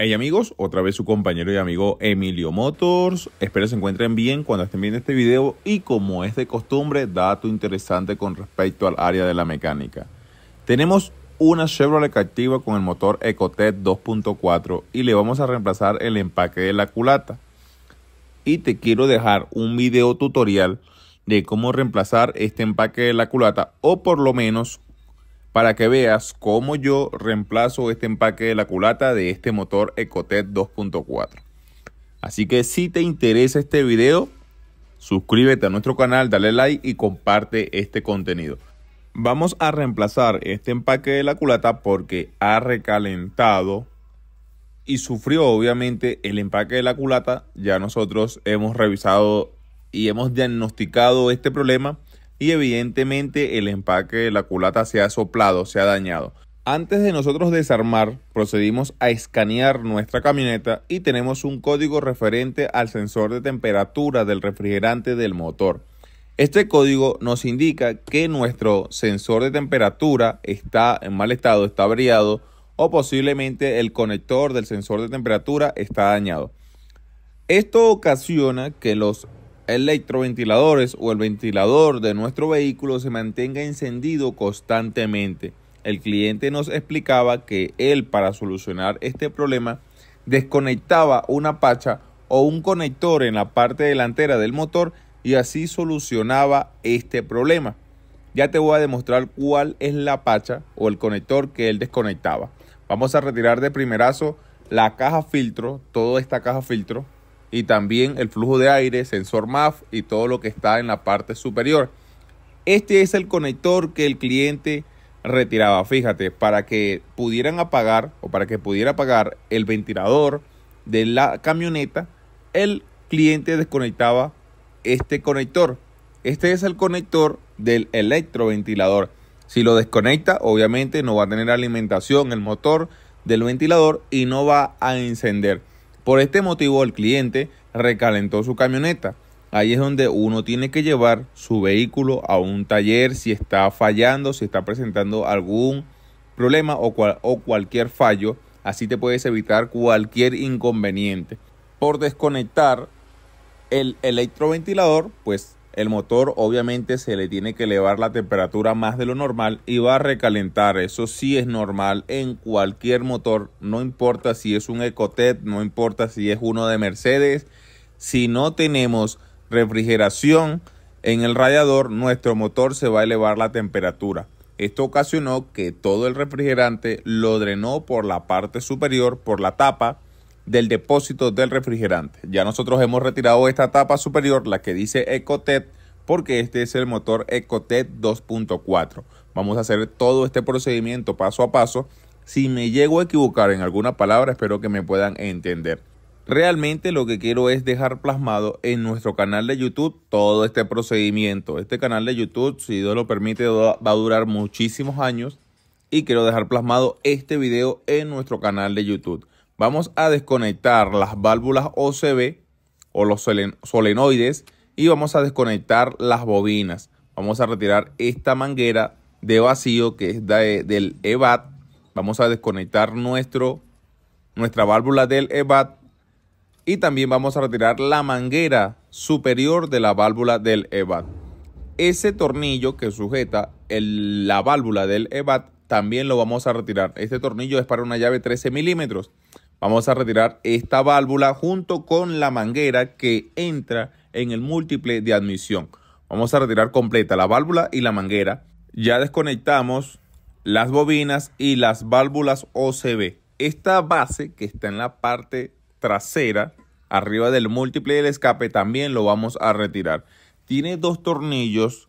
Hey amigos, otra vez su compañero y amigo Emilio Motors. Espero se encuentren bien cuando estén viendo este video y como es de costumbre, dato interesante con respecto al área de la mecánica. Tenemos una Chevrolet Captiva con el motor Ecotec 2.4 y le vamos a reemplazar el empaque de la culata. Y te quiero dejar un video tutorial de cómo reemplazar este empaque de la culata o por lo menos para que veas cómo yo reemplazo este empaque de la culata de este motor Ecotec 2.4. Así que si te interesa este video, suscríbete a nuestro canal, dale like y comparte este contenido. Vamos a reemplazar este empaque de la culata porque ha recalentado y sufrió obviamente el empaque de la culata. Ya nosotros hemos revisado y hemos diagnosticado este problema y evidentemente el empaque de la culata se ha soplado, se ha dañado. Antes de nosotros desarmar, procedimos a escanear nuestra camioneta y tenemos un código referente al sensor de temperatura del refrigerante del motor. Este código nos indica que nuestro sensor de temperatura está en mal estado, está averiado o posiblemente el conector del sensor de temperatura está dañado. Esto ocasiona que los electroventiladores o el ventilador de nuestro vehículo se mantenga encendido constantemente. El cliente nos explicaba que él para solucionar este problema desconectaba una pacha o un conector en la parte delantera del motor y así solucionaba este problema. Ya te voy a demostrar cuál es la pacha o el conector que él desconectaba. Vamos a retirar de primerazo la caja filtro, toda esta caja filtro, y también el flujo de aire, sensor MAF y todo lo que está en la parte superior. Este es el conector que el cliente retiraba. Fíjate, para que pudieran apagar o para que pudiera apagar el ventilador de la camioneta, el cliente desconectaba este conector. Este es el conector del electroventilador. Si lo desconecta, obviamente no va a tener alimentación el motor del ventilador y no va a encender. Por este motivo el cliente recalentó su camioneta. Ahí es donde uno tiene que llevar su vehículo a un taller si está fallando, si está presentando algún problema o, cualquier fallo. Así te puedes evitar cualquier inconveniente. Por desconectar el electroventilador, pues el motor obviamente se le tiene que elevar la temperatura más de lo normal y va a recalentar. Eso sí es normal en cualquier motor, no importa si es un Ecotet, no importa si es uno de Mercedes. Si no tenemos refrigeración en el radiador, nuestro motor se va a elevar la temperatura. Esto ocasionó que todo el refrigerante lo drenó por la parte superior, por la tapa, del depósito del refrigerante. Ya nosotros hemos retirado esta tapa superior, la que dice Ecotet, porque este es el motor Ecotet 2.4. Vamos a hacer todo este procedimiento paso a paso. Si me llego a equivocar en alguna palabra, espero que me puedan entender. Realmente lo que quiero es dejar plasmado en nuestro canal de YouTube todo este procedimiento. Este canal de YouTube, si Dios lo permite, va a durar muchísimos años y quiero dejar plasmado este video en nuestro canal de YouTube vamos a desconectar las válvulas OCB o los solenoides y vamos a desconectar las bobinas. Vamos a retirar esta manguera de vacío que es del EVAT. Vamos a desconectar nuestro, nuestra válvula del EVAT y también vamos a retirar la manguera superior de la válvula del EVAT. Ese tornillo que sujeta la válvula del EVAT también lo vamos a retirar. Este tornillo es para una llave 13 milímetros. Vamos a retirar esta válvula junto con la manguera que entra en el múltiple de admisión. Vamos a retirar completa la válvula y la manguera. Ya desconectamos las bobinas y las válvulas OCB. Esta base que está en la parte trasera, arriba del múltiple del escape, también lo vamos a retirar. Tiene dos tornillos,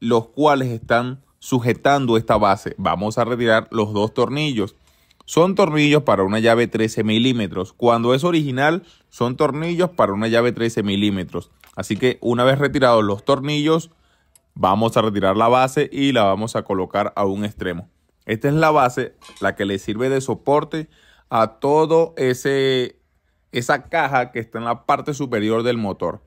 los cuales están sujetando esta base. Vamos a retirar los dos tornillos son tornillos para una llave 13 milímetros. Cuando es original, son tornillos para una llave 13 milímetros. Así que una vez retirados los tornillos, vamos a retirar la base y la vamos a colocar a un extremo. Esta es la base, la que le sirve de soporte a todo ese esa caja que está en la parte superior del motor.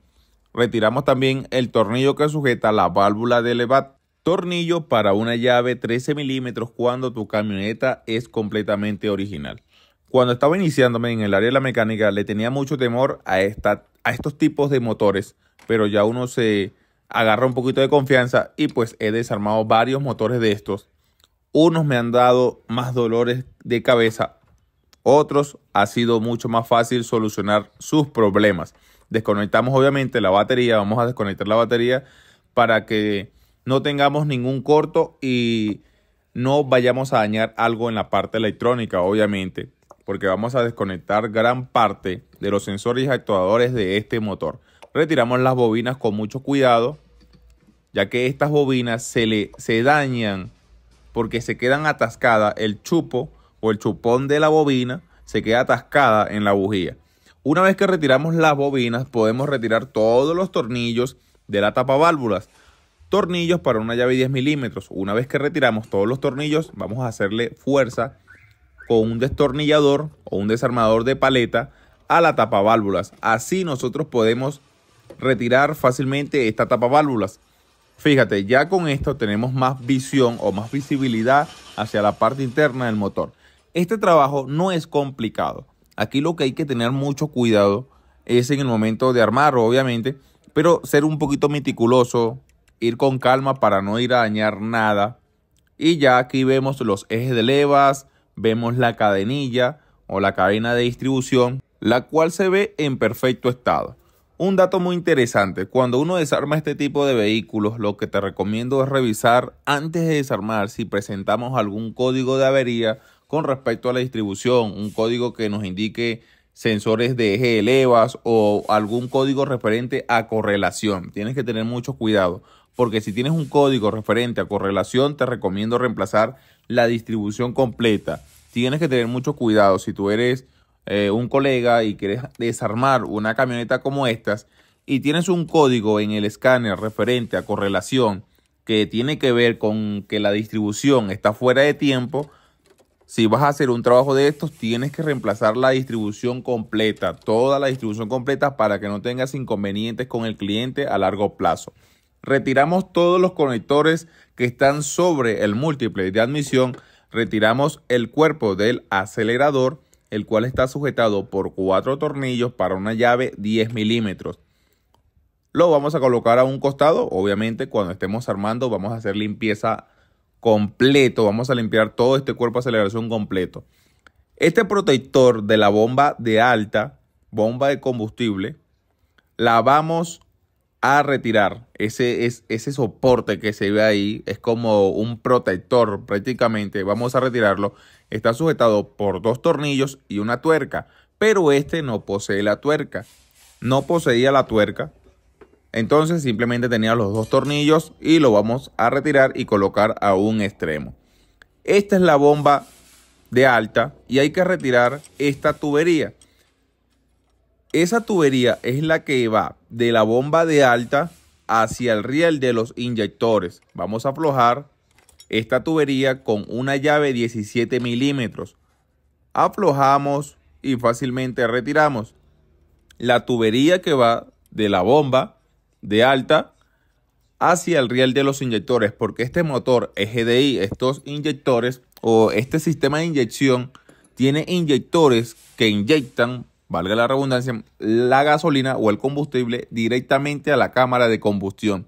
Retiramos también el tornillo que sujeta la válvula de, eleva, tornillo para una llave 13 milímetros cuando tu camioneta es completamente original. Cuando estaba iniciándome en el área de la mecánica le tenía mucho temor a, a estos tipos de motores, pero ya uno se agarra un poquito de confianza y pues he desarmado varios motores de estos. Unos me han dado más dolores de cabeza, otros ha sido mucho más fácil solucionar sus problemas. Desconectamos obviamente la batería, vamos a desconectar la batería para que no tengamos ningún corto y no vayamos a dañar algo en la parte electrónica, obviamente, porque vamos a desconectar gran parte de los sensores y actuadores de este motor. Retiramos las bobinas con mucho cuidado, ya que estas bobinas se, le, se dañan porque se quedan atascadas, el chupo o el chupón de la bobina se queda atascada en la bujía. Una vez que retiramos las bobinas, podemos retirar todos los tornillos de la tapa válvulas tornillos para una llave 10 milímetros. Una vez que retiramos todos los tornillos, vamos a hacerle fuerza con un destornillador o un desarmador de paleta a la tapa válvulas. Así nosotros podemos retirar fácilmente esta tapa válvulas. Fíjate, ya con esto tenemos más visión o más visibilidad hacia la parte interna del motor. Este trabajo no es complicado. Aquí lo que hay que tener mucho cuidado es en el momento de armarlo, obviamente, pero ser un poquito meticuloso, ir con calma para no ir a dañar nada. Y ya aquí vemos los ejes de levas, vemos la cadenilla o la cadena de distribución, la cual se ve en perfecto estado. Un dato muy interesante, cuando uno desarma este tipo de vehículos, lo que te recomiendo es revisar antes de desarmar si presentamos algún código de avería con respecto a la distribución, un código que nos indique sensores de eje de levas o algún código referente a correlación. Tienes que tener mucho cuidado porque si tienes un código referente a correlación, te recomiendo reemplazar la distribución completa. Tienes que tener mucho cuidado si tú eres eh, un colega y quieres desarmar una camioneta como estas y tienes un código en el escáner referente a correlación que tiene que ver con que la distribución está fuera de tiempo, si vas a hacer un trabajo de estos, tienes que reemplazar la distribución completa, toda la distribución completa para que no tengas inconvenientes con el cliente a largo plazo retiramos todos los conectores que están sobre el múltiple de admisión, retiramos el cuerpo del acelerador, el cual está sujetado por cuatro tornillos para una llave 10 milímetros. Lo vamos a colocar a un costado, obviamente cuando estemos armando vamos a hacer limpieza completo, vamos a limpiar todo este cuerpo de aceleración completo. Este protector de la bomba de alta, bomba de combustible, la vamos a retirar. Ese, ese soporte que se ve ahí es como un protector prácticamente. Vamos a retirarlo. Está sujetado por dos tornillos y una tuerca. Pero este no posee la tuerca. No poseía la tuerca. Entonces simplemente tenía los dos tornillos y lo vamos a retirar y colocar a un extremo. Esta es la bomba de alta y hay que retirar esta tubería. Esa tubería es la que va de la bomba de alta hacia el riel de los inyectores. Vamos a aflojar esta tubería con una llave 17 milímetros. Aflojamos y fácilmente retiramos. La tubería que va de la bomba de alta hacia el riel de los inyectores, porque este motor e GDI estos inyectores o este sistema de inyección tiene inyectores que inyectan valga la redundancia, la gasolina o el combustible directamente a la cámara de combustión.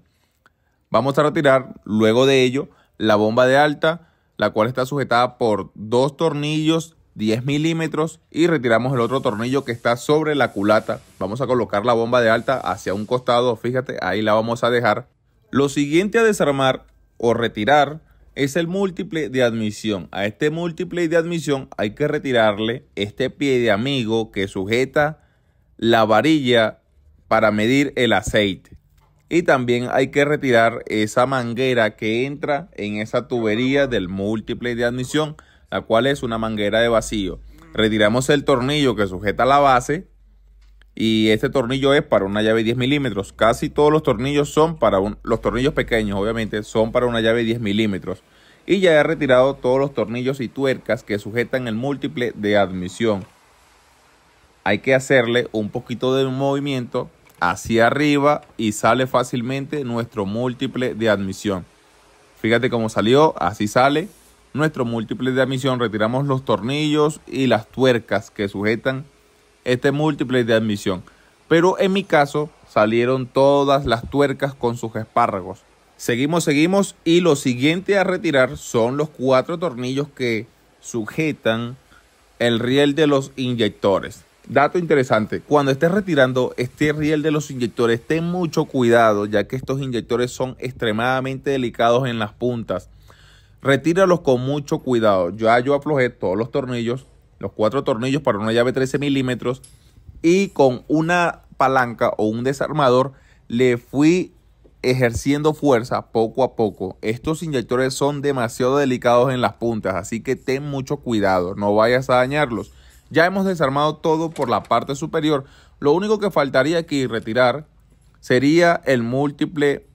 Vamos a retirar luego de ello la bomba de alta, la cual está sujetada por dos tornillos 10 milímetros y retiramos el otro tornillo que está sobre la culata. Vamos a colocar la bomba de alta hacia un costado, fíjate, ahí la vamos a dejar. Lo siguiente a desarmar o retirar es el múltiple de admisión. A este múltiple de admisión hay que retirarle este pie de amigo que sujeta la varilla para medir el aceite. Y también hay que retirar esa manguera que entra en esa tubería del múltiple de admisión, la cual es una manguera de vacío. Retiramos el tornillo que sujeta la base y este tornillo es para una llave 10 milímetros. Casi todos los tornillos son para un, los tornillos pequeños, obviamente, son para una llave 10 milímetros. Y ya he retirado todos los tornillos y tuercas que sujetan el múltiple de admisión. Hay que hacerle un poquito de movimiento hacia arriba y sale fácilmente nuestro múltiple de admisión. Fíjate cómo salió, así sale nuestro múltiple de admisión. Retiramos los tornillos y las tuercas que sujetan este múltiple de admisión. Pero en mi caso salieron todas las tuercas con sus espárragos. Seguimos, seguimos y lo siguiente a retirar son los cuatro tornillos que sujetan el riel de los inyectores. Dato interesante, cuando estés retirando este riel de los inyectores, ten mucho cuidado ya que estos inyectores son extremadamente delicados en las puntas. Retíralos con mucho cuidado. Ya yo aflojé todos los tornillos los cuatro tornillos para una llave 13 milímetros y con una palanca o un desarmador le fui ejerciendo fuerza poco a poco. Estos inyectores son demasiado delicados en las puntas, así que ten mucho cuidado, no vayas a dañarlos. Ya hemos desarmado todo por la parte superior. Lo único que faltaría aquí retirar sería el múltiple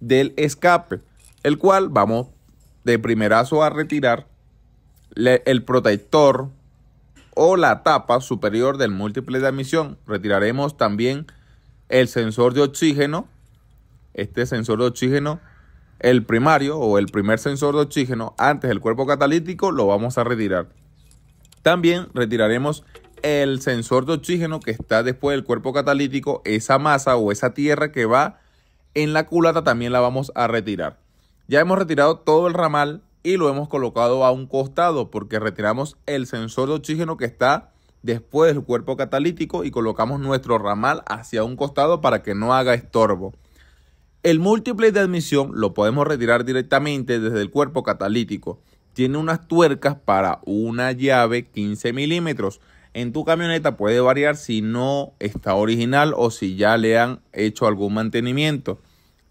del escape, el cual vamos de primerazo a retirar el protector o la tapa superior del múltiple de admisión. Retiraremos también el sensor de oxígeno, este sensor de oxígeno, el primario o el primer sensor de oxígeno antes del cuerpo catalítico, lo vamos a retirar. También retiraremos el sensor de oxígeno que está después del cuerpo catalítico, esa masa o esa tierra que va en la culata también la vamos a retirar. Ya hemos retirado todo el ramal y lo hemos colocado a un costado porque retiramos el sensor de oxígeno que está después del cuerpo catalítico y colocamos nuestro ramal hacia un costado para que no haga estorbo. El múltiple de admisión lo podemos retirar directamente desde el cuerpo catalítico. Tiene unas tuercas para una llave 15 milímetros. En tu camioneta puede variar si no está original o si ya le han hecho algún mantenimiento.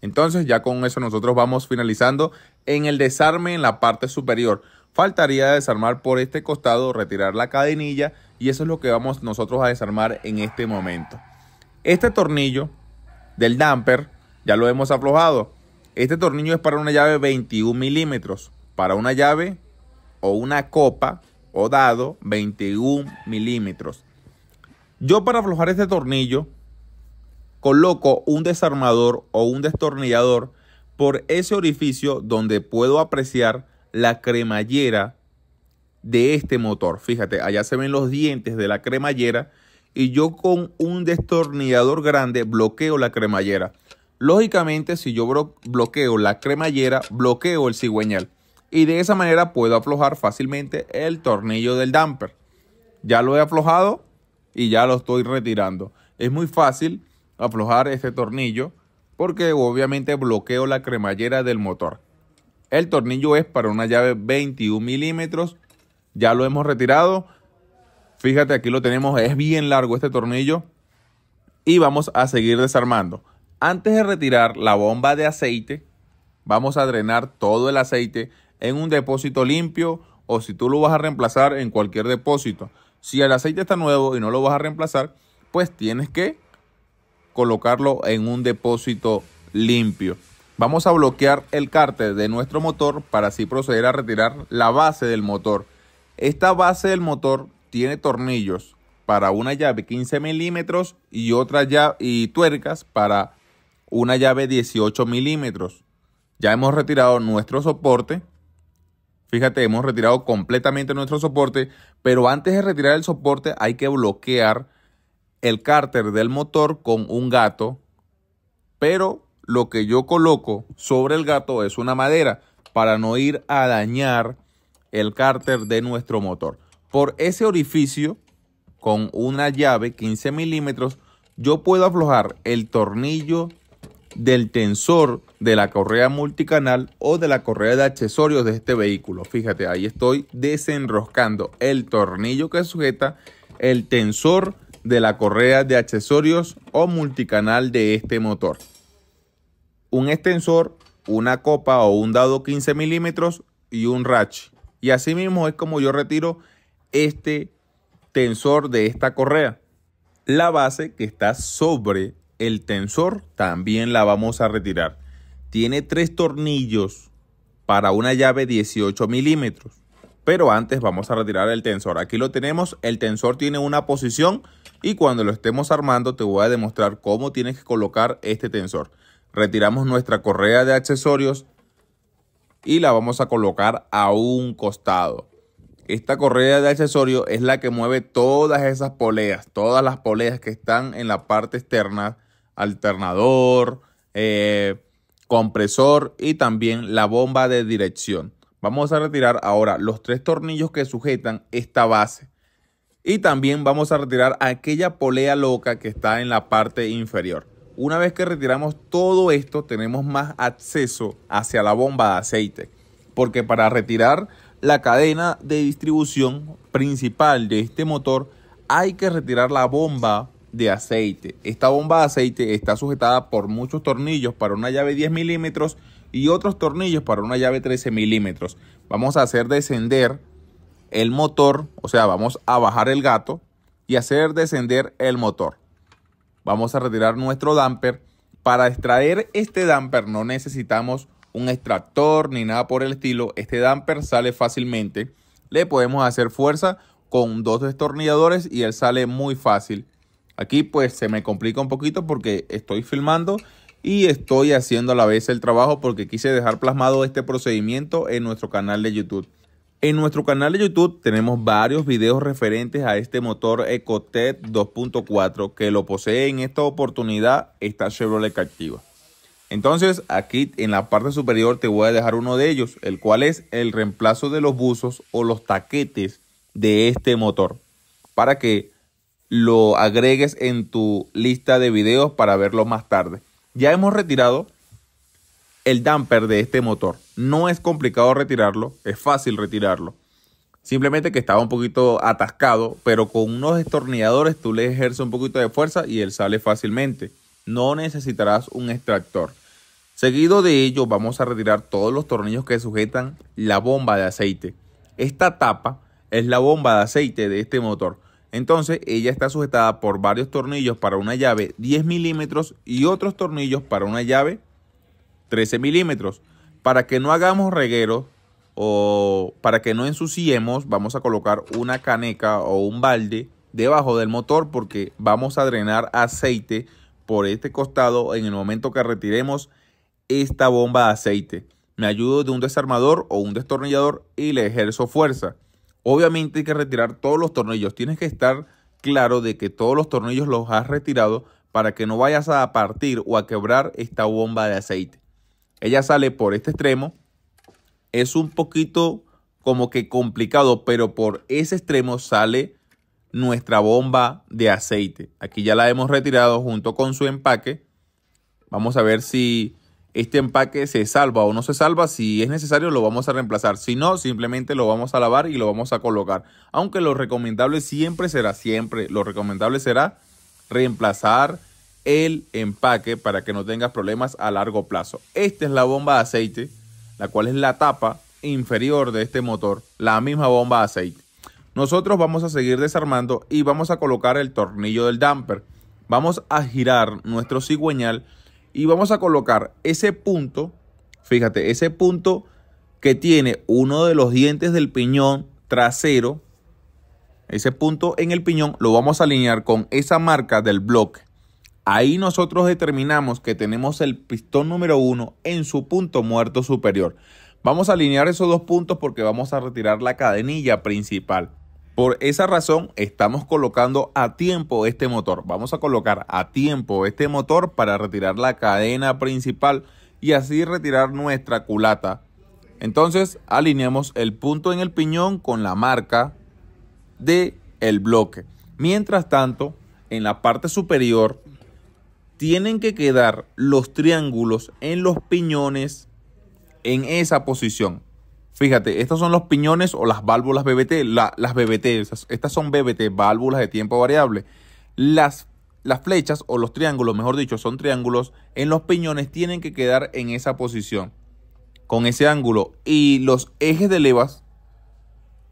Entonces ya con eso nosotros vamos finalizando en el desarme en la parte superior. Faltaría desarmar por este costado, retirar la cadenilla y eso es lo que vamos nosotros a desarmar en este momento. Este tornillo del damper ya lo hemos aflojado. Este tornillo es para una llave 21 milímetros. Para una llave o una copa o dado 21 milímetros. Yo para aflojar este tornillo coloco un desarmador o un destornillador por ese orificio donde puedo apreciar la cremallera de este motor. Fíjate, allá se ven los dientes de la cremallera y yo con un destornillador grande bloqueo la cremallera. Lógicamente, si yo bloqueo la cremallera, bloqueo el cigüeñal. Y de esa manera puedo aflojar fácilmente el tornillo del damper. Ya lo he aflojado y ya lo estoy retirando. Es muy fácil aflojar este tornillo porque obviamente bloqueo la cremallera del motor. El tornillo es para una llave 21 milímetros. Ya lo hemos retirado. Fíjate, aquí lo tenemos. Es bien largo este tornillo. Y vamos a seguir desarmando. Antes de retirar la bomba de aceite, vamos a drenar todo el aceite en un depósito limpio o si tú lo vas a reemplazar en cualquier depósito. Si el aceite está nuevo y no lo vas a reemplazar, pues tienes que colocarlo en un depósito limpio. Vamos a bloquear el cárter de nuestro motor para así proceder a retirar la base del motor. Esta base del motor tiene tornillos para una llave 15 milímetros y otra llave y tuercas para una llave 18 milímetros. Ya hemos retirado nuestro soporte. Fíjate, hemos retirado completamente nuestro soporte, pero antes de retirar el soporte hay que bloquear el cárter del motor con un gato, pero lo que yo coloco sobre el gato es una madera para no ir a dañar el cárter de nuestro motor. Por ese orificio, con una llave 15 milímetros, yo puedo aflojar el tornillo del tensor de la correa multicanal o de la correa de accesorios de este vehículo. Fíjate, ahí estoy desenroscando el tornillo que sujeta el tensor de la correa de accesorios o multicanal de este motor. Un extensor, una copa o un dado 15 milímetros y un ratchet. Y así mismo es como yo retiro este tensor de esta correa. La base que está sobre el tensor también la vamos a retirar. Tiene tres tornillos para una llave 18 milímetros. Pero antes vamos a retirar el tensor. Aquí lo tenemos. El tensor tiene una posición y cuando lo estemos armando te voy a demostrar cómo tienes que colocar este tensor. Retiramos nuestra correa de accesorios y la vamos a colocar a un costado. Esta correa de accesorios es la que mueve todas esas poleas, todas las poleas que están en la parte externa, alternador, eh, compresor y también la bomba de dirección. Vamos a retirar ahora los tres tornillos que sujetan esta base. Y también vamos a retirar aquella polea loca que está en la parte inferior. Una vez que retiramos todo esto, tenemos más acceso hacia la bomba de aceite. Porque para retirar la cadena de distribución principal de este motor, hay que retirar la bomba de aceite. Esta bomba de aceite está sujetada por muchos tornillos para una llave 10 milímetros y otros tornillos para una llave 13 milímetros. Vamos a hacer descender el motor, o sea, vamos a bajar el gato y hacer descender el motor. Vamos a retirar nuestro damper. Para extraer este damper no necesitamos un extractor ni nada por el estilo. Este damper sale fácilmente. Le podemos hacer fuerza con dos destornilladores y él sale muy fácil. Aquí pues se me complica un poquito porque estoy filmando y estoy haciendo a la vez el trabajo porque quise dejar plasmado este procedimiento en nuestro canal de YouTube. En nuestro canal de YouTube tenemos varios videos referentes a este motor Ecotec 2.4 que lo posee en esta oportunidad esta Chevrolet Captiva. Entonces aquí en la parte superior te voy a dejar uno de ellos, el cual es el reemplazo de los buzos o los taquetes de este motor para que lo agregues en tu lista de videos para verlo más tarde. Ya hemos retirado el damper de este motor. No es complicado retirarlo, es fácil retirarlo. Simplemente que estaba un poquito atascado, pero con unos destornilladores tú le ejerces un poquito de fuerza y él sale fácilmente. No necesitarás un extractor. Seguido de ello vamos a retirar todos los tornillos que sujetan la bomba de aceite. Esta tapa es la bomba de aceite de este motor. Entonces ella está sujetada por varios tornillos para una llave 10 milímetros y otros tornillos para una llave 13 milímetros. Para que no hagamos reguero o para que no ensuciemos, vamos a colocar una caneca o un balde debajo del motor porque vamos a drenar aceite por este costado en el momento que retiremos esta bomba de aceite. Me ayudo de un desarmador o un destornillador y le ejerzo fuerza. Obviamente hay que retirar todos los tornillos. Tienes que estar claro de que todos los tornillos los has retirado para que no vayas a partir o a quebrar esta bomba de aceite. Ella sale por este extremo. Es un poquito como que complicado, pero por ese extremo sale nuestra bomba de aceite. Aquí ya la hemos retirado junto con su empaque. Vamos a ver si este empaque se salva o no se salva. Si es necesario lo vamos a reemplazar. Si no, simplemente lo vamos a lavar y lo vamos a colocar. Aunque lo recomendable siempre será, siempre, lo recomendable será reemplazar el empaque para que no tengas problemas a largo plazo. Esta es la bomba de aceite, la cual es la tapa inferior de este motor, la misma bomba de aceite. Nosotros vamos a seguir desarmando y vamos a colocar el tornillo del damper. Vamos a girar nuestro cigüeñal y vamos a colocar ese punto, fíjate, ese punto que tiene uno de los dientes del piñón trasero, ese punto en el piñón lo vamos a alinear con esa marca del bloque. Ahí nosotros determinamos que tenemos el pistón número 1 en su punto muerto superior. Vamos a alinear esos dos puntos porque vamos a retirar la cadenilla principal. Por esa razón estamos colocando a tiempo este motor. Vamos a colocar a tiempo este motor para retirar la cadena principal y así retirar nuestra culata. Entonces alineamos el punto en el piñón con la marca de el bloque. Mientras tanto, en la parte superior tienen que quedar los triángulos en los piñones en esa posición. Fíjate, estos son los piñones o las válvulas BBT, las BBT, estas son BBT, válvulas de tiempo variable. Las, las flechas o los triángulos, mejor dicho, son triángulos, en los piñones tienen que quedar en esa posición, con ese ángulo. Y los ejes de levas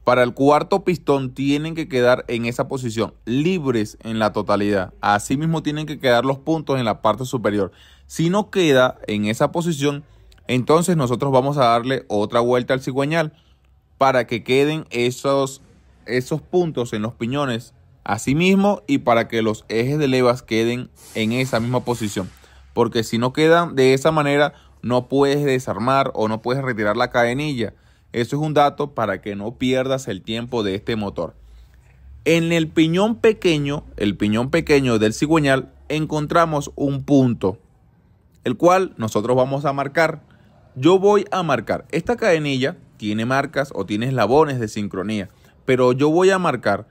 para el cuarto pistón tienen que quedar en esa posición, libres en la totalidad. Asimismo tienen que quedar los puntos en la parte superior. Si no queda en esa posición, entonces nosotros vamos a darle otra vuelta al cigüeñal para que queden esos, esos puntos en los piñones asimismo y para que los ejes de levas queden en esa misma posición. Porque si no quedan de esa manera, no puedes desarmar o no puedes retirar la cadenilla. Eso es un dato para que no pierdas el tiempo de este motor. En el piñón pequeño, el piñón pequeño del cigüeñal, encontramos un punto, el cual nosotros vamos a marcar. Yo voy a marcar, esta cadenilla tiene marcas o tiene eslabones de sincronía, pero yo voy a marcar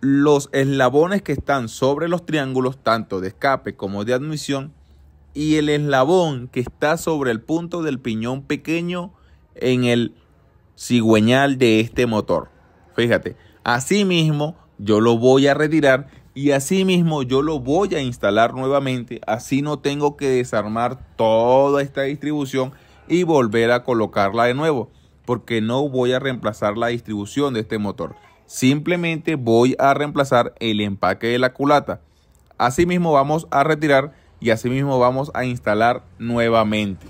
los eslabones que están sobre los triángulos, tanto de escape como de admisión, y el eslabón que está sobre el punto del piñón pequeño en el cigüeñal de este motor. Fíjate, así mismo yo lo voy a retirar y así mismo yo lo voy a instalar nuevamente. Así no tengo que desarmar toda esta distribución y volver a colocarla de nuevo. Porque no voy a reemplazar la distribución de este motor. Simplemente voy a reemplazar el empaque de la culata. así mismo vamos a retirar y así mismo vamos a instalar nuevamente.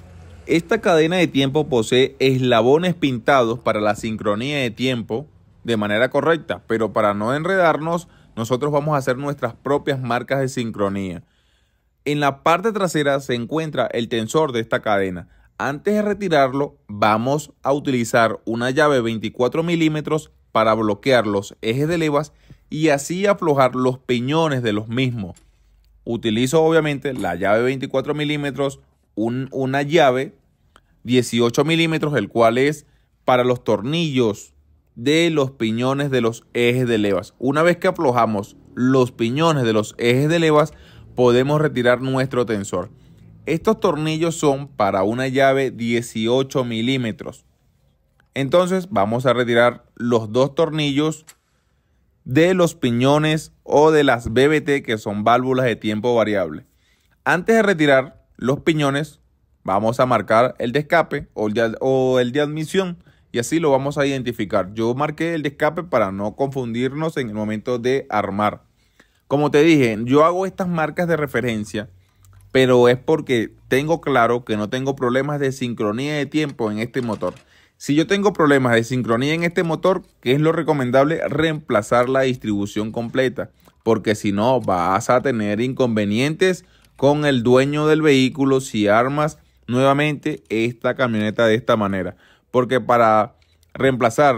Esta cadena de tiempo posee eslabones pintados para la sincronía de tiempo de manera correcta, pero para no enredarnos, nosotros vamos a hacer nuestras propias marcas de sincronía. En la parte trasera se encuentra el tensor de esta cadena. Antes de retirarlo, vamos a utilizar una llave 24 milímetros para bloquear los ejes de levas y así aflojar los piñones de los mismos. Utilizo obviamente la llave 24 milímetros, una llave 18 milímetros, el cual es para los tornillos de los piñones de los ejes de levas. Una vez que aflojamos los piñones de los ejes de levas, podemos retirar nuestro tensor. Estos tornillos son para una llave 18 milímetros. Entonces vamos a retirar los dos tornillos de los piñones o de las BBT que son válvulas de tiempo variable. Antes de retirar los piñones, vamos a marcar el de escape o el de, admisión y así lo vamos a identificar. Yo marqué el de escape para no confundirnos en el momento de armar. Como te dije, yo hago estas marcas de referencia, pero es porque tengo claro que no tengo problemas de sincronía de tiempo en este motor. Si yo tengo problemas de sincronía en este motor, que es lo recomendable? Reemplazar la distribución completa, porque si no vas a tener inconvenientes con el dueño del vehículo si armas nuevamente esta camioneta de esta manera. Porque para reemplazar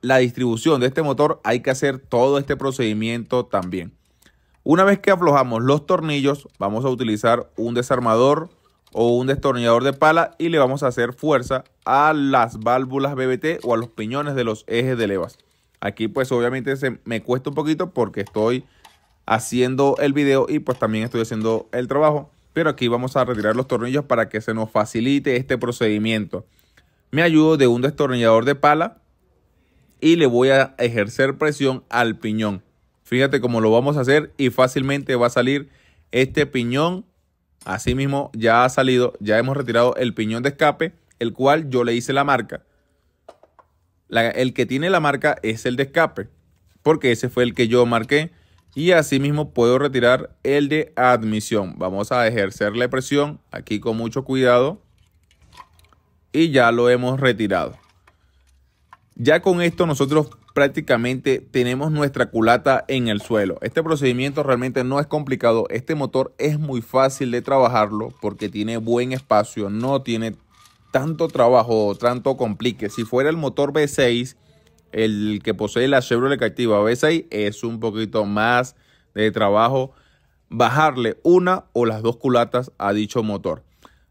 la distribución de este motor hay que hacer todo este procedimiento también. Una vez que aflojamos los tornillos, vamos a utilizar un desarmador o un destornillador de pala y le vamos a hacer fuerza a las válvulas BBT o a los piñones de los ejes de levas. Aquí pues obviamente se me cuesta un poquito porque estoy haciendo el video y pues también estoy haciendo el trabajo. Pero aquí vamos a retirar los tornillos para que se nos facilite este procedimiento. Me ayudo de un destornillador de pala y le voy a ejercer presión al piñón. Fíjate cómo lo vamos a hacer y fácilmente va a salir este piñón. mismo ya ha salido, ya hemos retirado el piñón de escape, el cual yo le hice la marca. el que tiene la marca es el de escape, porque ese fue el que yo marqué y asimismo puedo retirar el de admisión. Vamos a ejercerle presión aquí con mucho cuidado y ya lo hemos retirado. Ya con esto nosotros prácticamente tenemos nuestra culata en el suelo. Este procedimiento realmente no es complicado. Este motor es muy fácil de trabajarlo porque tiene buen espacio, no tiene tanto trabajo o tanto complique. Si fuera el motor V6, el que posee la Chevrolet a veces 6 es un poquito más de trabajo bajarle una o las dos culatas a dicho motor.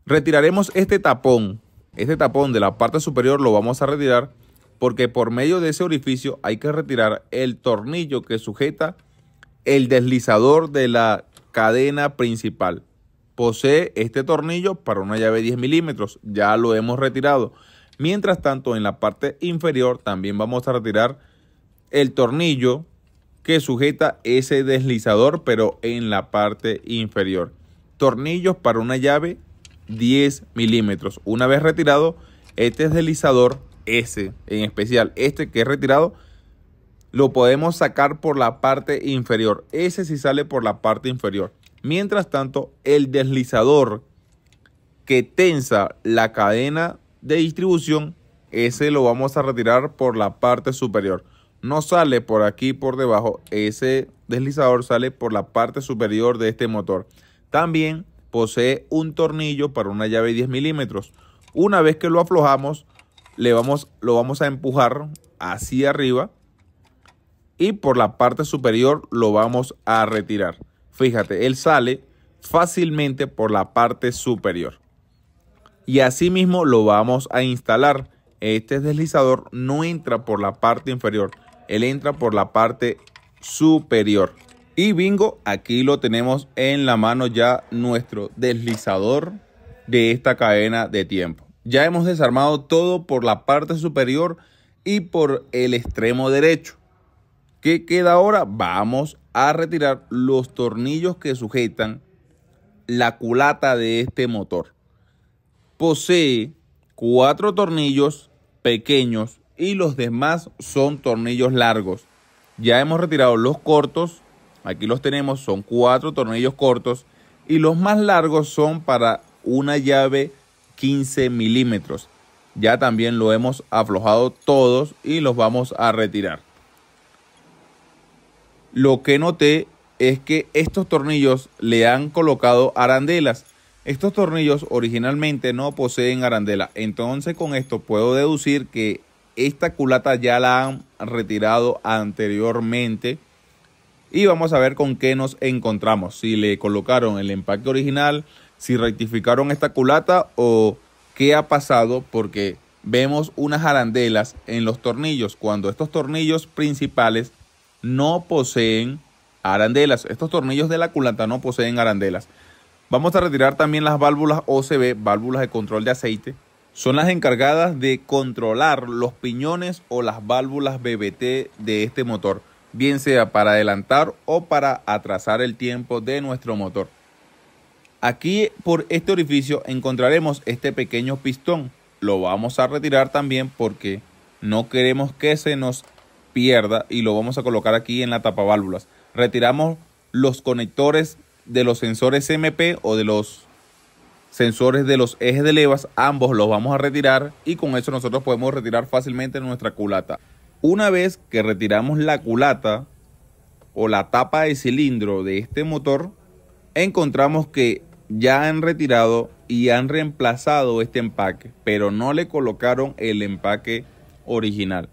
Retiraremos este tapón, este tapón de la parte superior lo vamos a retirar porque por medio de ese orificio hay que retirar el tornillo que sujeta el deslizador de la cadena principal. Posee este tornillo para una llave 10 milímetros, ya lo hemos retirado. Mientras tanto, en la parte inferior también vamos a retirar el tornillo que sujeta ese deslizador, pero en la parte inferior. Tornillos para una llave 10 milímetros. Una vez retirado, este deslizador, ese en especial, este que es retirado, lo podemos sacar por la parte inferior. Ese sí sale por la parte inferior. Mientras tanto, el deslizador que tensa la cadena de distribución, ese lo vamos a retirar por la parte superior. No sale por aquí, por debajo, ese deslizador sale por la parte superior de este motor. También posee un tornillo para una llave de 10 milímetros. Una vez que lo aflojamos, le vamos, lo vamos a empujar hacia arriba y por la parte superior lo vamos a retirar. Fíjate, él sale fácilmente por la parte superior y así mismo lo vamos a instalar. Este deslizador no entra por la parte inferior, él entra por la parte superior. Y bingo, aquí lo tenemos en la mano ya nuestro deslizador de esta cadena de tiempo. Ya hemos desarmado todo por la parte superior y por el extremo derecho. ¿Qué queda ahora? Vamos a retirar los tornillos que sujetan la culata de este motor posee cuatro tornillos pequeños y los demás son tornillos largos. Ya hemos retirado los cortos, aquí los tenemos, son cuatro tornillos cortos y los más largos son para una llave 15 milímetros. Ya también lo hemos aflojado todos y los vamos a retirar. Lo que noté es que estos tornillos le han colocado arandelas estos tornillos originalmente no poseen arandela, entonces con esto puedo deducir que esta culata ya la han retirado anteriormente y vamos a ver con qué nos encontramos, si le colocaron el empaque original, si rectificaron esta culata o qué ha pasado porque vemos unas arandelas en los tornillos cuando estos tornillos principales no poseen arandelas, estos tornillos de la culata no poseen arandelas. Vamos a retirar también las válvulas OCB, válvulas de control de aceite. Son las encargadas de controlar los piñones o las válvulas BBT de este motor, bien sea para adelantar o para atrasar el tiempo de nuestro motor. Aquí por este orificio encontraremos este pequeño pistón. Lo vamos a retirar también porque no queremos que se nos pierda y lo vamos a colocar aquí en la tapa válvulas. Retiramos los conectores de los sensores MP o de los sensores de los ejes de levas, ambos los vamos a retirar y con eso nosotros podemos retirar fácilmente nuestra culata. Una vez que retiramos la culata o la tapa de cilindro de este motor, encontramos que ya han retirado y han reemplazado este empaque, pero no le colocaron el empaque original.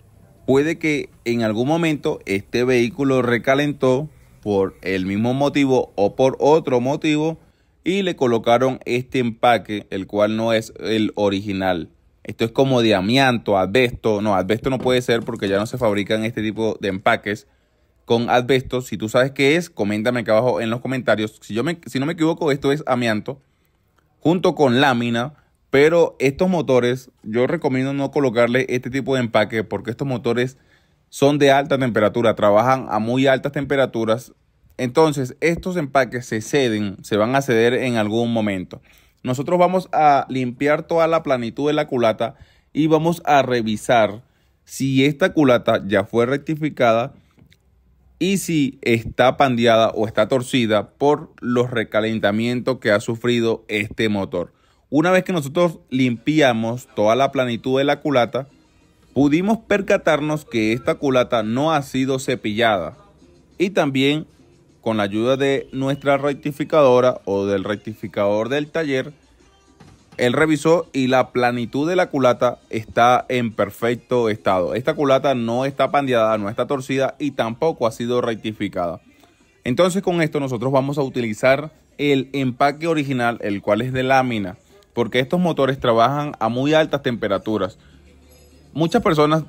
Puede que en algún momento este vehículo recalentó por el mismo motivo o por otro motivo y le colocaron este empaque, el cual no es el original. Esto es como de amianto, asbesto. No, asbesto no puede ser porque ya no se fabrican este tipo de empaques con asbesto. Si tú sabes qué es, coméntame acá abajo en los comentarios. Si, yo me, si no me equivoco, esto es amianto junto con lámina. Pero estos motores, yo recomiendo no colocarle este tipo de empaque porque estos motores son de alta temperatura, trabajan a muy altas temperaturas. Entonces, estos empaques se ceden, se van a ceder en algún momento. Nosotros vamos a limpiar toda la planitud de la culata y vamos a revisar si esta culata ya fue rectificada y si está pandeada o está torcida por los recalentamientos que ha sufrido este motor. Una vez que nosotros limpiamos toda la planitud de la culata, pudimos percatarnos que esta culata no ha sido cepillada y también con la ayuda de nuestra rectificadora o del rectificador del taller, él revisó y la planitud de la culata está en perfecto estado. Esta culata no está pandeada, no está torcida y tampoco ha sido rectificada. Entonces con esto nosotros vamos a utilizar el empaque original, el cual es de lámina, porque estos motores trabajan a muy altas temperaturas muchas personas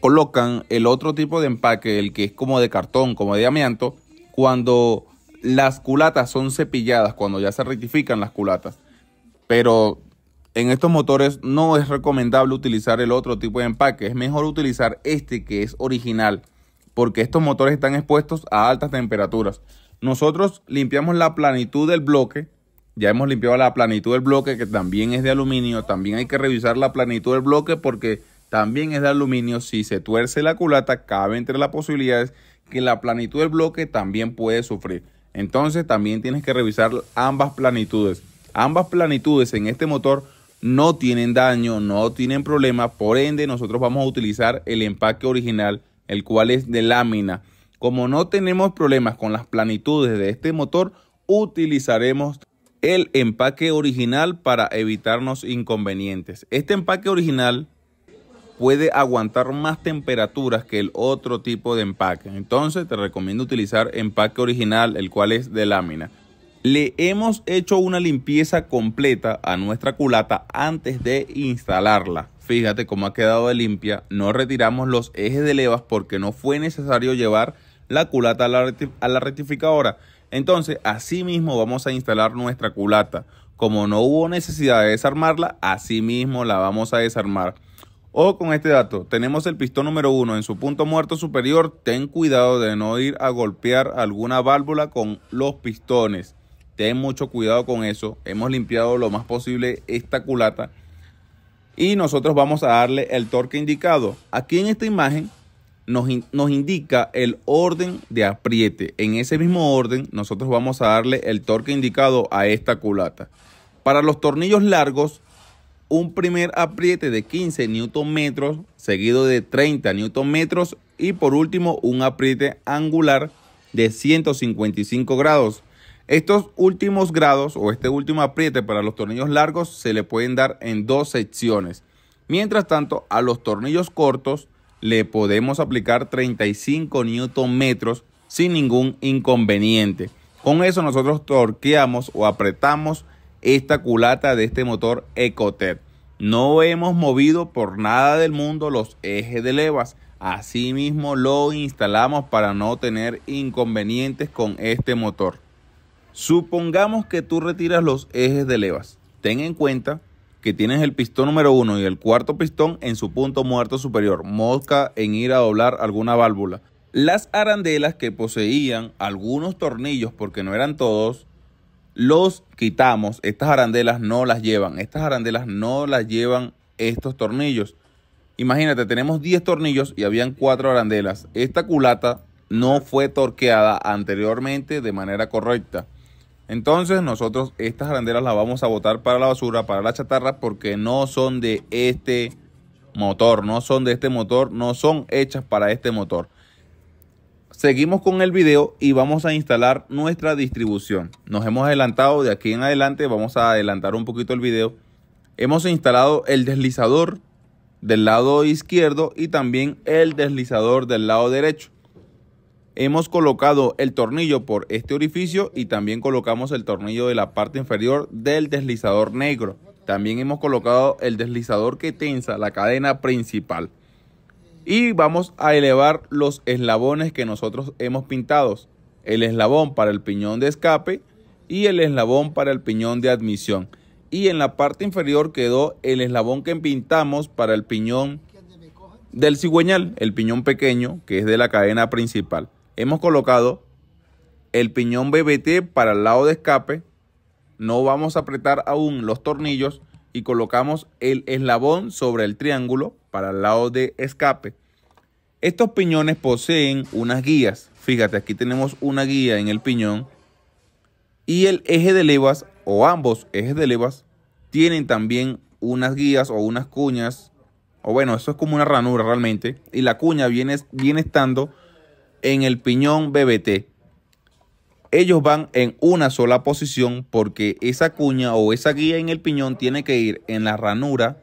colocan el otro tipo de empaque, el que es como de cartón, como de amianto, cuando las culatas son cepilladas, cuando ya se rectifican las culatas. Pero en estos motores no es recomendable utilizar el otro tipo de empaque, es mejor utilizar este que es original, porque estos motores están expuestos a altas temperaturas. Nosotros limpiamos la planitud del bloque ya hemos limpiado la planitud del bloque, que también es de aluminio. También hay que revisar la planitud del bloque porque también es de aluminio. Si se tuerce la culata, cabe entre las posibilidades que la planitud del bloque también puede sufrir. Entonces también tienes que revisar ambas planitudes. Ambas planitudes en este motor no tienen daño, no tienen problemas. Por ende, nosotros vamos a utilizar el empaque original, el cual es de lámina. Como no tenemos problemas con las planitudes de este motor, utilizaremos el empaque original para evitarnos inconvenientes. Este empaque original puede aguantar más temperaturas que el otro tipo de empaque. Entonces te recomiendo utilizar empaque original, el cual es de lámina. Le hemos hecho una limpieza completa a nuestra culata antes de instalarla. Fíjate cómo ha quedado de limpia. No retiramos los ejes de levas porque no fue necesario llevar la culata a la, rectificadora. Entonces, así mismo vamos a instalar nuestra culata. Como no hubo necesidad de desarmarla, así mismo la vamos a desarmar. O con este dato, tenemos el pistón número 1 en su punto muerto superior, ten cuidado de no ir a golpear alguna válvula con los pistones. Ten mucho cuidado con eso. Hemos limpiado lo más posible esta culata y nosotros vamos a darle el torque indicado. Aquí en esta imagen nos, indica el orden de apriete. En ese mismo orden, nosotros vamos a darle el torque indicado a esta culata. Para los tornillos largos, un primer apriete de 15 Nm seguido de 30 Nm y por último un apriete angular de 155 grados. Estos últimos grados o este último apriete para los tornillos largos se le pueden dar en dos secciones. Mientras tanto, a los tornillos cortos le podemos aplicar 35 Nm sin ningún inconveniente. Con eso nosotros torqueamos o apretamos esta culata de este motor Ecotec. No hemos movido por nada del mundo los ejes de levas. Asimismo lo instalamos para no tener inconvenientes con este motor. Supongamos que tú retiras los ejes de levas. Ten en cuenta que tienes el pistón número uno y el cuarto pistón en su punto muerto superior, mosca en ir a doblar alguna válvula. Las arandelas que poseían algunos tornillos, porque no eran todos, los quitamos. Estas arandelas no las llevan. Estas arandelas no las llevan estos tornillos. Imagínate, tenemos 10 tornillos y habían 4 arandelas. Esta culata no fue torqueada anteriormente de manera correcta. Entonces nosotros estas arandelas las vamos a botar para la basura, para la chatarra, porque no son de este motor, no son de este motor, no son hechas para este motor. Seguimos con el video y vamos a instalar nuestra distribución. Nos hemos adelantado de aquí en adelante, vamos a adelantar un poquito el video. Hemos instalado el deslizador del lado izquierdo y también el deslizador del lado derecho. Hemos colocado el tornillo por este orificio y también colocamos el tornillo de la parte inferior del deslizador negro. También hemos colocado el deslizador que tensa la cadena principal. Y vamos a elevar los eslabones que nosotros hemos pintados. El eslabón para el piñón de escape y el eslabón para el piñón de admisión. Y en la parte inferior quedó el eslabón que pintamos para el piñón del cigüeñal, el piñón pequeño que es de la cadena principal. Hemos colocado el piñón BBT para el lado de escape. No vamos a apretar aún los tornillos y colocamos el eslabón sobre el triángulo para el lado de escape. Estos piñones poseen unas guías. Fíjate, aquí tenemos una guía en el piñón. Y el eje de levas o ambos ejes de levas tienen también unas guías o unas cuñas. O bueno, eso es como una ranura realmente. Y la cuña viene, estando en el piñón BBT, ellos van en una sola posición porque esa cuña o esa guía en el piñón tiene que ir en la ranura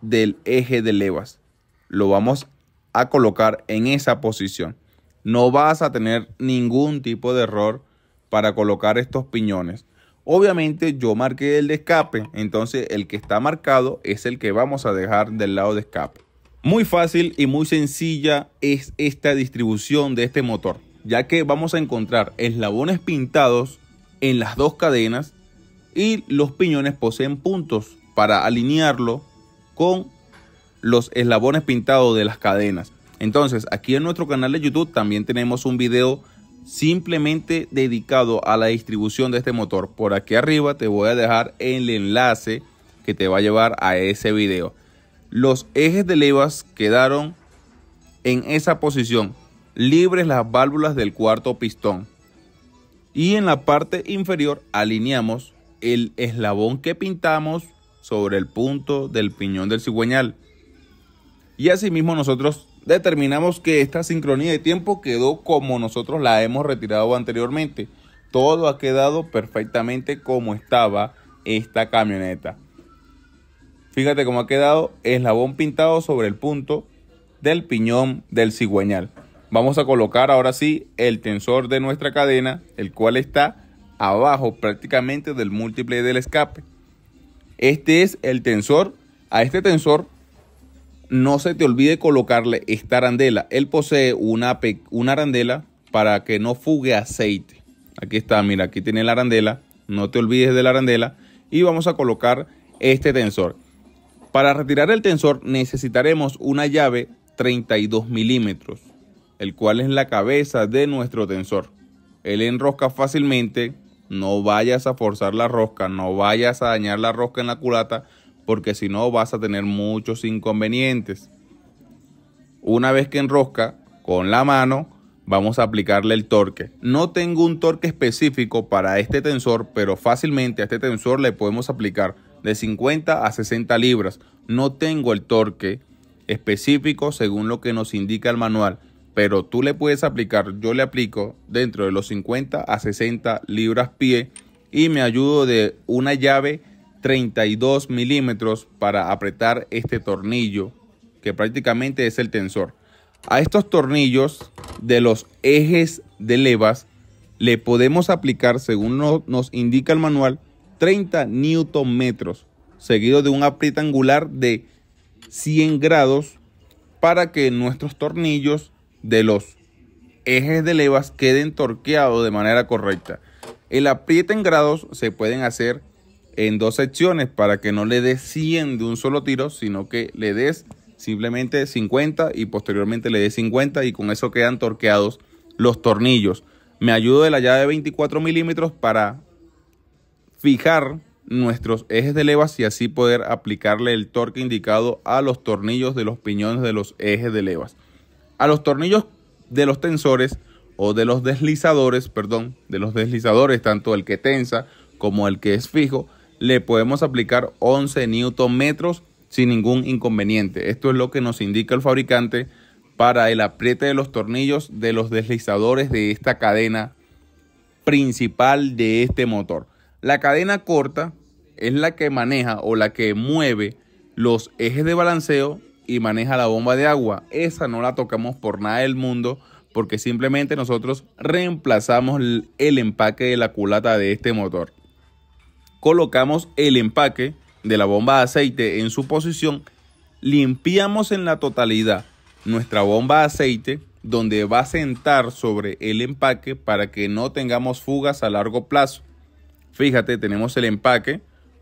del eje de levas. Lo vamos a colocar en esa posición. No vas a tener ningún tipo de error para colocar estos piñones. Obviamente yo marqué el de escape, entonces el que está marcado es el que vamos a dejar del lado de escape. Muy fácil y muy sencilla es esta distribución de este motor, ya que vamos a encontrar eslabones pintados en las dos cadenas y los piñones poseen puntos para alinearlo con los eslabones pintados de las cadenas. Entonces, aquí en nuestro canal de YouTube también tenemos un video simplemente dedicado a la distribución de este motor. Por aquí arriba te voy a dejar el enlace que te va a llevar a ese video. Los ejes de levas quedaron en esa posición, libres las válvulas del cuarto pistón. Y en la parte inferior alineamos el eslabón que pintamos sobre el punto del piñón del cigüeñal. Y asimismo nosotros determinamos que esta sincronía de tiempo quedó como nosotros la hemos retirado anteriormente. Todo ha quedado perfectamente como estaba esta camioneta. Fíjate cómo ha quedado eslabón pintado sobre el punto del piñón del cigüeñal. Vamos a colocar ahora sí el tensor de nuestra cadena, el cual está abajo prácticamente del múltiple del escape. Este es el tensor. A este tensor no se te olvide colocarle esta arandela. Él posee una, una arandela para que no fugue aceite. Aquí está, mira, aquí tiene la arandela. No te olvides de la arandela. Y vamos a colocar este tensor. Para retirar el tensor necesitaremos una llave 32 milímetros, el cual es la cabeza de nuestro tensor. Él enrosca fácilmente, no vayas a forzar la rosca, no vayas a dañar la rosca en la culata, porque si no vas a tener muchos inconvenientes. Una vez que enrosca con la mano, vamos a aplicarle el torque. No tengo un torque específico para este tensor, pero fácilmente a este tensor le podemos aplicar de 50 a 60 libras. No tengo el torque específico según lo que nos indica el manual, pero tú le puedes aplicar, yo le aplico dentro de los 50 a 60 libras pie y me ayudo de una llave 32 milímetros para apretar este tornillo que prácticamente es el tensor. A estos tornillos de los ejes de levas le podemos aplicar según nos indica el manual 30 newton metros, seguido de un aprieta angular de 100 grados para que nuestros tornillos de los ejes de levas queden torqueados de manera correcta. El apriete en grados se pueden hacer en dos secciones para que no le des 100 de un solo tiro, sino que le des simplemente 50 y posteriormente le des 50 y con eso quedan torqueados los tornillos. Me ayudo de la llave de 24 milímetros para fijar nuestros ejes de levas y así poder aplicarle el torque indicado a los tornillos de los piñones de los ejes de levas. A los tornillos de los tensores o de los deslizadores, perdón, de los deslizadores, tanto el que tensa como el que es fijo, le podemos aplicar 11 Nm sin ningún inconveniente. Esto es lo que nos indica el fabricante para el apriete de los tornillos de los deslizadores de esta cadena principal de este motor. La cadena corta es la que maneja o la que mueve los ejes de balanceo y maneja la bomba de agua. Esa no la tocamos por nada del mundo porque simplemente nosotros reemplazamos el empaque de la culata de este motor. Colocamos el empaque de la bomba de aceite en su posición, limpiamos en la totalidad nuestra bomba de aceite donde va a sentar sobre el empaque para que no tengamos fugas a largo plazo. Fíjate, tenemos el empaque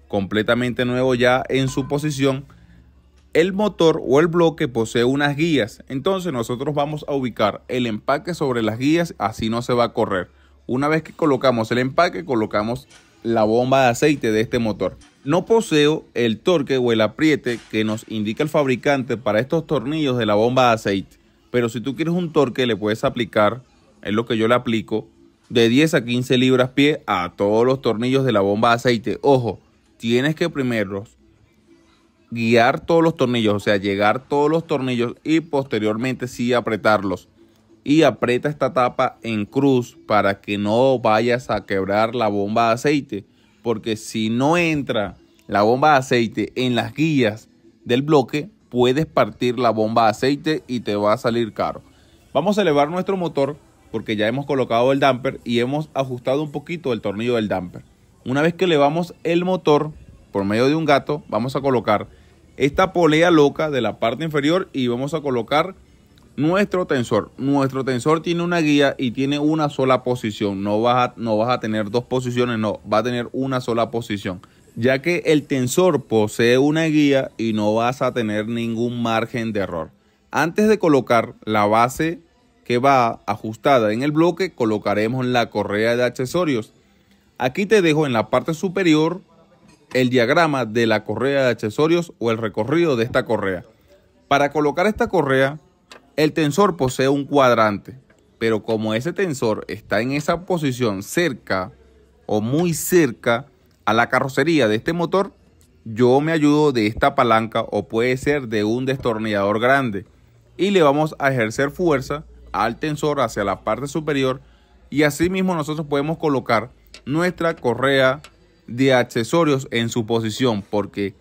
completamente nuevo ya en su posición. El motor o el bloque posee unas guías, entonces nosotros vamos a ubicar el empaque sobre las guías, así no se va a correr. Una vez que colocamos el empaque, colocamos la bomba de aceite de este motor. No poseo el torque o el apriete que nos indica el fabricante para estos tornillos de la bomba de aceite, pero si tú quieres un torque le puedes aplicar, es lo que yo le aplico, de 10 a 15 libras pie a todos los tornillos de la bomba de aceite. Ojo, tienes que primero guiar todos los tornillos, o sea, llegar todos los tornillos y posteriormente sí apretarlos. Y aprieta esta tapa en cruz para que no vayas a quebrar la bomba de aceite. Porque si no entra la bomba de aceite en las guías del bloque, puedes partir la bomba de aceite y te va a salir caro. Vamos a elevar nuestro motor porque ya hemos colocado el damper y hemos ajustado un poquito el tornillo del damper. Una vez que levamos el motor por medio de un gato, vamos a colocar esta polea loca de la parte inferior y vamos a colocar nuestro tensor. Nuestro tensor tiene una guía y tiene una sola posición. No vas, a, no vas a tener dos posiciones, no, va a tener una sola posición. Ya que el tensor posee una guía y no vas a tener ningún margen de error. Antes de colocar la base que va ajustada en el bloque colocaremos la correa de accesorios. Aquí te dejo en la parte superior el diagrama de la correa de accesorios o el recorrido de esta correa. Para colocar esta correa, el tensor posee un cuadrante, pero como ese tensor está en esa posición cerca o muy cerca a la carrocería de este motor, yo me ayudo de esta palanca o puede ser de un destornillador grande y le vamos a ejercer fuerza al tensor hacia la parte superior y asimismo nosotros podemos colocar nuestra correa de accesorios en su posición porque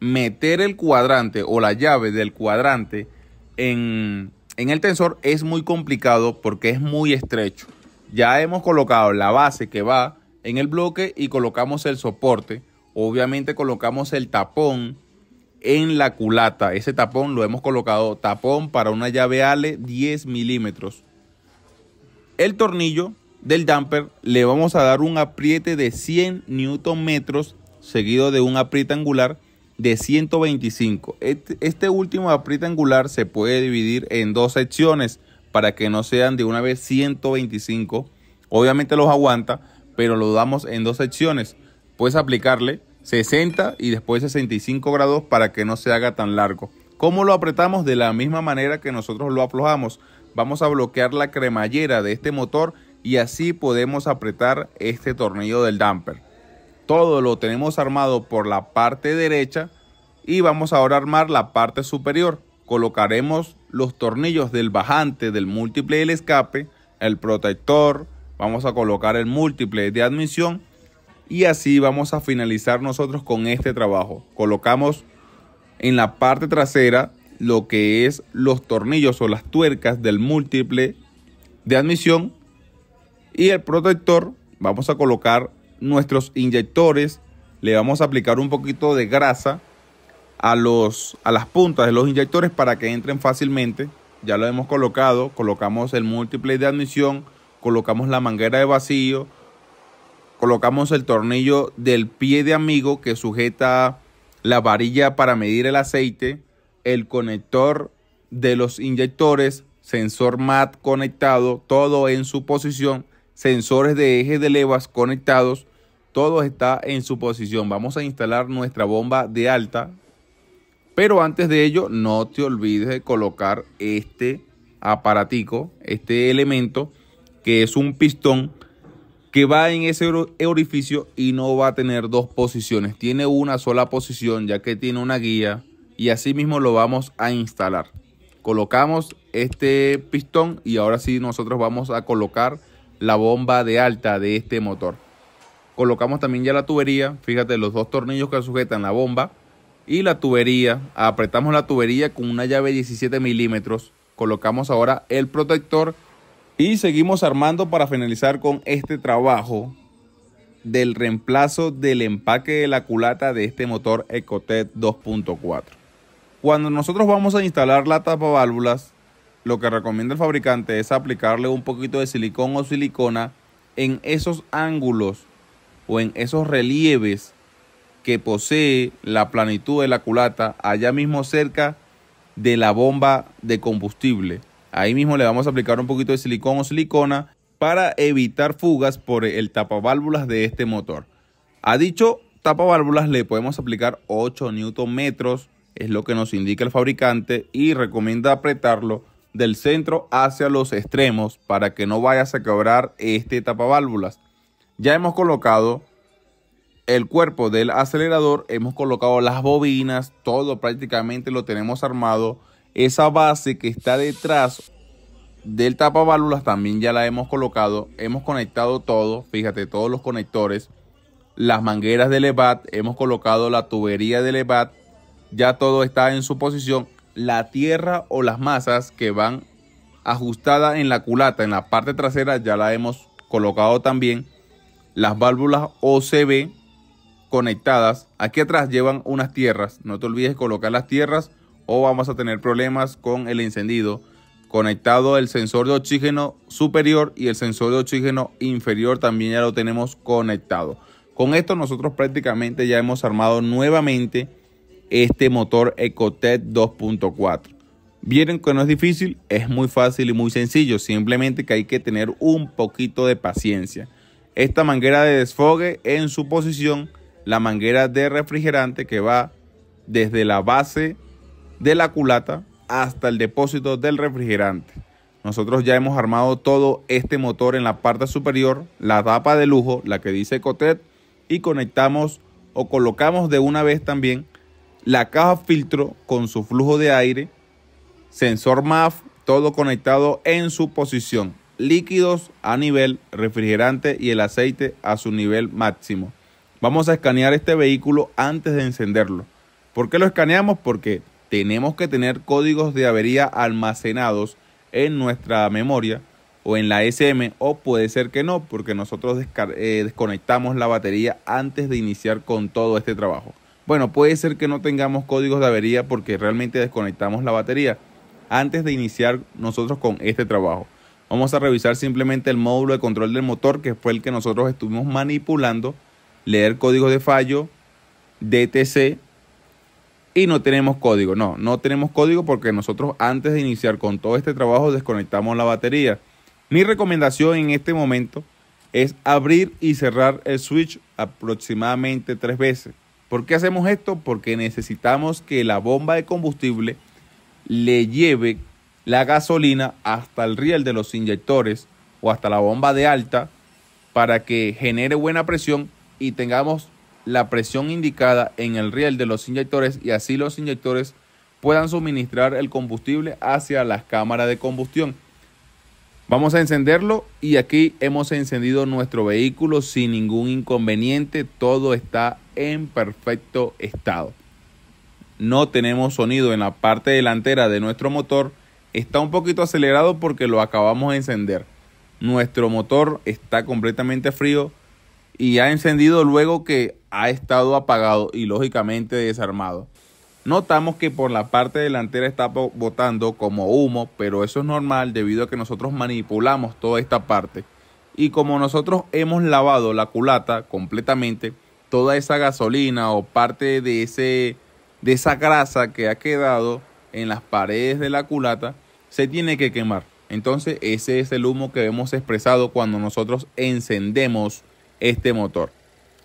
meter el cuadrante o la llave del cuadrante en, en el tensor es muy complicado porque es muy estrecho. Ya hemos colocado la base que va en el bloque y colocamos el soporte. Obviamente colocamos el tapón en la culata. Ese tapón lo hemos colocado tapón para una llave Ale 10 milímetros. El tornillo del damper le vamos a dar un apriete de 100 newton metros seguido de un apriete angular de 125. Este, este último apriete angular se puede dividir en dos secciones para que no sean de una vez 125. Obviamente los aguanta, pero lo damos en dos secciones. Puedes aplicarle 60 y después 65 grados para que no se haga tan largo. ¿Cómo lo apretamos? De la misma manera que nosotros lo aflojamos. Vamos a bloquear la cremallera de este motor y así podemos apretar este tornillo del damper. Todo lo tenemos armado por la parte derecha y vamos ahora a armar la parte superior. Colocaremos los tornillos del bajante, del múltiple del escape, el protector, vamos a colocar el múltiple de admisión y así vamos a finalizar nosotros con este trabajo. Colocamos en la parte trasera lo que es los tornillos o las tuercas del múltiple de admisión y el protector vamos a colocar nuestros inyectores le vamos a aplicar un poquito de grasa a, los, a las puntas de los inyectores para que entren fácilmente ya lo hemos colocado colocamos el múltiple de admisión colocamos la manguera de vacío colocamos el tornillo del pie de amigo que sujeta la varilla para medir el aceite, el conector de los inyectores, sensor MAT conectado, todo en su posición, sensores de eje de levas conectados, todo está en su posición. Vamos a instalar nuestra bomba de alta, pero antes de ello no te olvides de colocar este aparatico, este elemento que es un pistón que va en ese orificio y no va a tener dos posiciones. Tiene una sola posición ya que tiene una guía y así mismo lo vamos a instalar. Colocamos este pistón y ahora sí nosotros vamos a colocar la bomba de alta de este motor. Colocamos también ya la tubería, fíjate los dos tornillos que sujetan la bomba y la tubería. Apretamos la tubería con una llave 17 milímetros. Colocamos ahora el protector y seguimos armando para finalizar con este trabajo del reemplazo del empaque de la culata de este motor Ecotec 2.4. Cuando nosotros vamos a instalar la tapa válvulas, lo que recomienda el fabricante es aplicarle un poquito de silicón o silicona en esos ángulos o en esos relieves que posee la planitud de la culata allá mismo cerca de la bomba de combustible Ahí mismo le vamos a aplicar un poquito de silicón o silicona para evitar fugas por el tapaválvulas de este motor. A dicho tapaválvulas le podemos aplicar 8 Nm, es lo que nos indica el fabricante y recomienda apretarlo del centro hacia los extremos para que no vayas a quebrar este tapaválvulas. Ya hemos colocado el cuerpo del acelerador, hemos colocado las bobinas, todo prácticamente lo tenemos armado esa base que está detrás del válvulas también ya la hemos colocado. Hemos conectado todo, fíjate, todos los conectores. Las mangueras del EVAT, hemos colocado la tubería del EVAT. Ya todo está en su posición. La tierra o las masas que van ajustadas en la culata, en la parte trasera, ya la hemos colocado también. Las válvulas OCB conectadas. Aquí atrás llevan unas tierras. No te olvides colocar las tierras o vamos a tener problemas con el encendido conectado el sensor de oxígeno superior y el sensor de oxígeno inferior también ya lo tenemos conectado. Con esto nosotros prácticamente ya hemos armado nuevamente este motor Ecotec 2.4. Vieron que no es difícil, es muy fácil y muy sencillo, simplemente que hay que tener un poquito de paciencia. Esta manguera de desfogue en su posición, la manguera de refrigerante que va desde la base de la culata hasta el depósito del refrigerante. Nosotros ya hemos armado todo este motor en la parte superior, la tapa de lujo, la que dice Cotet, y conectamos o colocamos de una vez también la caja filtro con su flujo de aire, sensor MAF, todo conectado en su posición, líquidos a nivel refrigerante y el aceite a su nivel máximo. Vamos a escanear este vehículo antes de encenderlo. ¿Por qué lo escaneamos? Porque tenemos que tener códigos de avería almacenados en nuestra memoria o en la SM o puede ser que no porque nosotros eh, desconectamos la batería antes de iniciar con todo este trabajo. Bueno, puede ser que no tengamos códigos de avería porque realmente desconectamos la batería antes de iniciar nosotros con este trabajo. Vamos a revisar simplemente el módulo de control del motor que fue el que nosotros estuvimos manipulando, leer códigos de fallo, DTC, y no tenemos código. No, no tenemos código porque nosotros antes de iniciar con todo este trabajo desconectamos la batería. Mi recomendación en este momento es abrir y cerrar el switch aproximadamente tres veces. ¿Por qué hacemos esto? Porque necesitamos que la bomba de combustible le lleve la gasolina hasta el riel de los inyectores o hasta la bomba de alta para que genere buena presión y tengamos la presión indicada en el riel de los inyectores y así los inyectores puedan suministrar el combustible hacia las cámaras de combustión. Vamos a encenderlo y aquí hemos encendido nuestro vehículo sin ningún inconveniente. Todo está en perfecto estado. No tenemos sonido en la parte delantera de nuestro motor. Está un poquito acelerado porque lo acabamos de encender. Nuestro motor está completamente frío y ha encendido luego que ha estado apagado y lógicamente desarmado. Notamos que por la parte delantera está botando como humo, pero eso es normal debido a que nosotros manipulamos toda esta parte. Y como nosotros hemos lavado la culata completamente, toda esa gasolina o parte de, ese, de esa grasa que ha quedado en las paredes de la culata se tiene que quemar. Entonces ese es el humo que hemos expresado cuando nosotros encendemos este motor.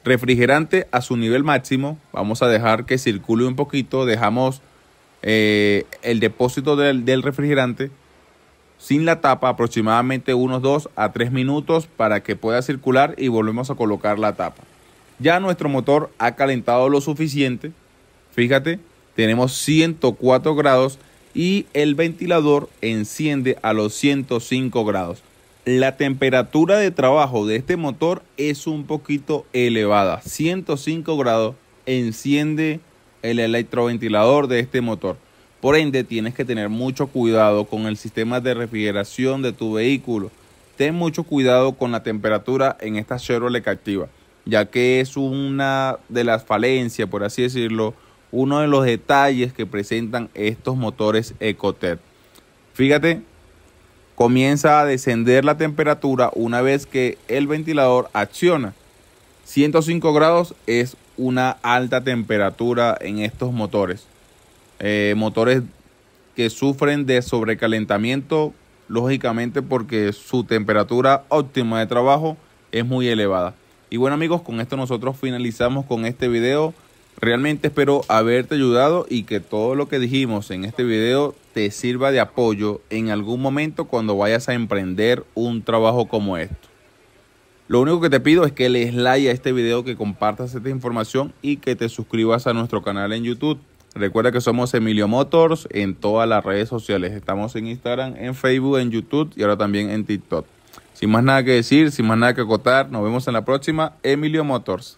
Refrigerante a su nivel máximo, vamos a dejar que circule un poquito, dejamos eh, el depósito del, del refrigerante sin la tapa aproximadamente unos 2 a 3 minutos para que pueda circular y volvemos a colocar la tapa. Ya nuestro motor ha calentado lo suficiente. Fíjate, tenemos 104 grados y el ventilador enciende a los 105 grados. La temperatura de trabajo de este motor es un poquito elevada. 105 grados enciende el electroventilador de este motor. Por ende, tienes que tener mucho cuidado con el sistema de refrigeración de tu vehículo. Ten mucho cuidado con la temperatura en esta Chevrolet Activa, ya que es una de las falencias, por así decirlo, uno de los detalles que presentan estos motores Ecotec. Fíjate comienza a descender la temperatura una vez que el ventilador acciona. 105 grados es una alta temperatura en estos motores. Eh, motores que sufren de sobrecalentamiento, lógicamente porque su temperatura óptima de trabajo es muy elevada. Y bueno amigos, con esto nosotros finalizamos con este video. Realmente espero haberte ayudado y que todo lo que dijimos en este video te sirva de apoyo en algún momento cuando vayas a emprender un trabajo como esto. Lo único que te pido es que les like a este video, que compartas esta información y que te suscribas a nuestro canal en YouTube. Recuerda que somos Emilio Motors en todas las redes sociales. Estamos en Instagram, en Facebook, en YouTube y ahora también en TikTok. Sin más nada que decir, sin más nada que acotar, nos vemos en la próxima. Emilio Motors.